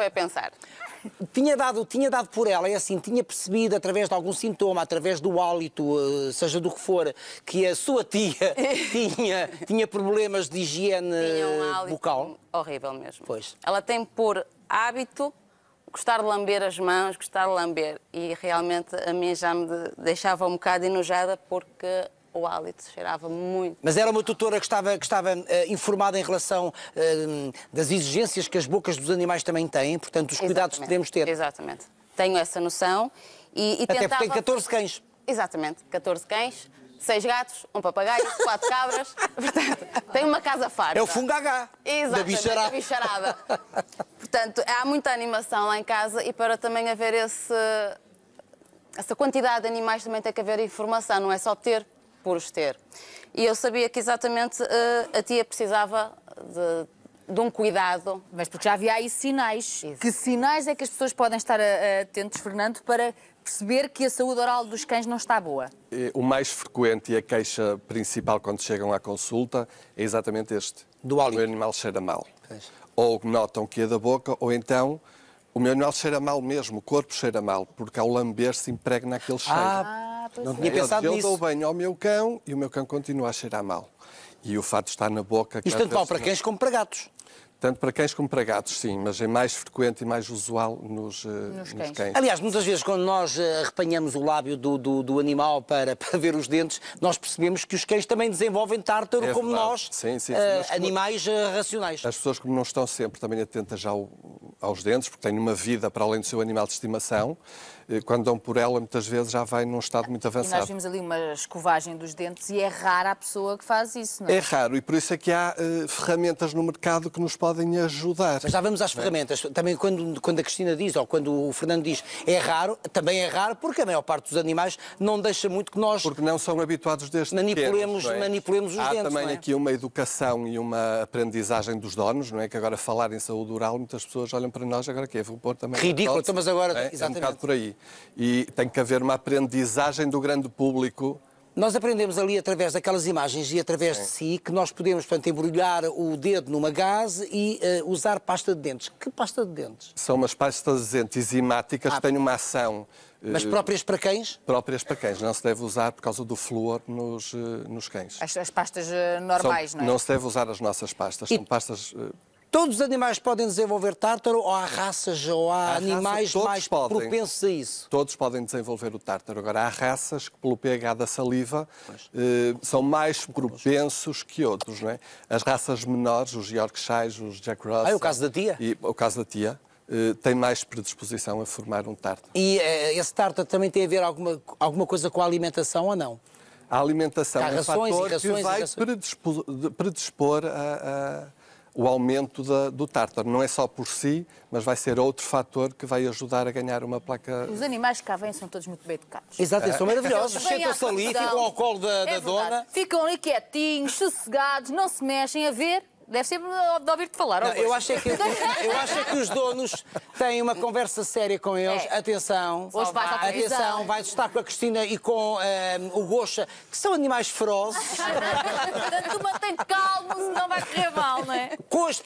foi a pensar? Tinha dado, tinha dado por ela, é assim, tinha percebido através de algum sintoma, através do hálito, eh, seja do que for, que a sua tia tinha, tinha problemas de higiene um bucal. Horrível mesmo. Pois. Ela tem por hábito gostar de lamber as mãos, gostar de lamber. E realmente a mim já me deixava um bocado enojada porque o hálito cheirava muito. Mas era uma tutora que estava, que estava uh, informada em relação uh, das exigências que as bocas dos animais também têm, portanto, os Exatamente. cuidados que devemos ter. Exatamente. Tenho essa noção e, e Até tentava... porque tem 14 cães. Exatamente, 14 cães, 6 gatos, um papagaio, 4 cabras. Portanto, tem uma casa farta. É o fungagá Exatamente. Da bicharada. portanto, há muita animação lá em casa e para também haver esse... Essa quantidade de animais também tem que haver informação, não é só ter por os ter. E eu sabia que exatamente uh, a tia precisava de de um cuidado. Mas porque já havia aí sinais. Isso. Que sinais é que as pessoas podem estar atentos, Fernando, para perceber que a saúde oral dos cães não está boa? Eh, o mais frequente e a queixa principal quando chegam à consulta é exatamente este. Do O meu animal cheira mal. Pois. Ou notam que é da boca, ou então o meu animal cheira mal mesmo, o corpo cheira mal, porque ao lamber se impregna aquele cheiro. Ah pois não é. tinha pensado eu, nisso. Eu dou banho ao meu cão e o meu cão continua a cheirar mal. E o fato está na boca... Isto tanto vale para cães como para gatos. Tanto para cães como para gatos, sim, mas é mais frequente e mais usual nos, eh, nos, nos cães. cães. Aliás, muitas vezes quando nós eh, arrepanhamos repanhamos o lábio do, do, do animal para, para, ver os dentes, nós percebemos que os cães também desenvolvem tártaro é como nós, sim, sim, sim, uh, eh, animais racionais. As pessoas como não estão sempre também atentas ao, aos dentes, porque tem uma vida para além do seu animal de estimação. Eh, quando dão por ela, muitas vezes já vai num estado muito avançado. E nós vimos ali uma escovagem dos dentes e é rara a pessoa que faz isso, não é? É raro e por isso é que há uh, ferramentas no mercado que nos podem ajudar. Mas já vamos às é. ferramentas. Também quando, quando a Cristina diz ou quando o Fernando diz é raro, também é raro porque a maior parte dos animais não deixa muito que nós... Porque não são habituados desde manipulemos, pequenos, é? manipulemos os há dentes, Há também é? aqui uma educação e uma aprendizagem dos donos, não é? Que agora falar em saúde oral, muitas pessoas olham para nós agora que é vou pôr também. Ridículo, então, mas agora. É, exatamente. é um bocado por aí. E tem que haver uma aprendizagem do grande público. Nós aprendemos ali através daquelas imagens e através Sim. de si que nós podemos, portanto, embrulhar o dedo numa gase e uh, usar pasta de dentes. Que pasta de dentes? São umas pastas de dentes enzimáticas ah, que têm uma ação. Eh, mas próprias para cães? Próprias para cães. Não se deve usar por causa do flúor nos, eh, nos cães. As, as pastas normais, são, não é? Não se deve usar as nossas pastas. E... São pastas Todos os animais podem desenvolver tártaro ou há raças ou há, há animais raça, mais podem, propensos a isso? Todos podem desenvolver o tártaro. Agora, há raças que, pelo pH da saliva, eh, são mais propensos que outros. Não é? As raças menores, os Yorkshires, os Jack Russell... Ah, é o caso da tia? E, o caso da tia, eh, tem mais predisposição a formar um tártaro. E eh, esse tártaro também tem a ver alguma, alguma coisa com a alimentação ou não? A alimentação Há é um fator que vai predispor, predispor a, o aumento da, do tártaro. Não é só por si, mas vai ser outro fator que vai ajudar a ganhar uma placa. Os animais que cá vêm são todos muito bem educados. Exato, são maravilhosos. Sentam-se ali, ficam ao colo da, é da dona. Ficam ali quietinhos, sossegados, não se mexem a ver. Deve sempre de ouvir-te falar. Não, eu, acho é que, eu acho é que os donos têm uma conversa séria com eles. É. Atenção. Hoje vais à Atenção, vai estar com a Cristina e com um, ehm, o Gocha, que são animais ferozes. Portanto, mantém calmo, senão vai correr mal, não é? Com as